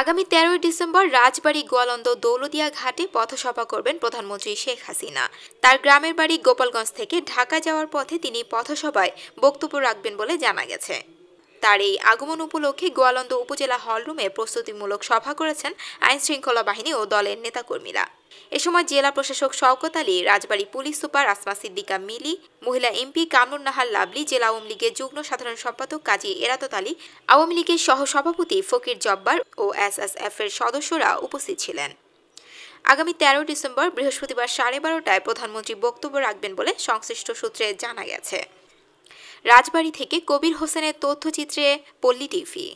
আগামী তেরোই ডিসেম্বর রাজবাড়ী গোয়ালন্দ দৌলদিয়া ঘাটে পথসভা করবেন প্রধানমন্ত্রী শেখ হাসিনা তার গ্রামের বাড়ি গোপালগঞ্জ থেকে ঢাকা যাওয়ার পথে তিনি পথসভায় বক্তব্য রাখবেন বলে জানা গেছে তার এই আগমন উপলক্ষে গোয়ালন্দ উপজেলা হলরুমে প্রস্তুতিমূলক সভা করেছেন আইনশৃঙ্খলা বাহিনী ও দলের নেতাকর্মীরা এ সময় জেলা প্রশাসক শওকত আলী রাজবাড়ী পুলিশ সুপার আসমা সিদ্দিকা মিলি মহিলা এমপি কামরুন নাহার লাবলি জেলা আওয়ামী লীগের যুগ্ম সাধারণ সম্পাদক কাজী এরাতত আলী আওয়ামী লীগের সহসভাপতি ফকির জব্বার ও এস এফ এর সদস্যরা উপস্থিত ছিলেন আগামী তেরো ডিসেম্বর বৃহস্পতিবার সাড়ে বারোটায় প্রধানমন্ত্রী বক্তব্য রাখবেন বলে সংশ্লিষ্ট সূত্রে জানা গেছে রাজবাড়ী থেকে কবির হোসেনের তথ্যচিত্রে পল্লী টিভি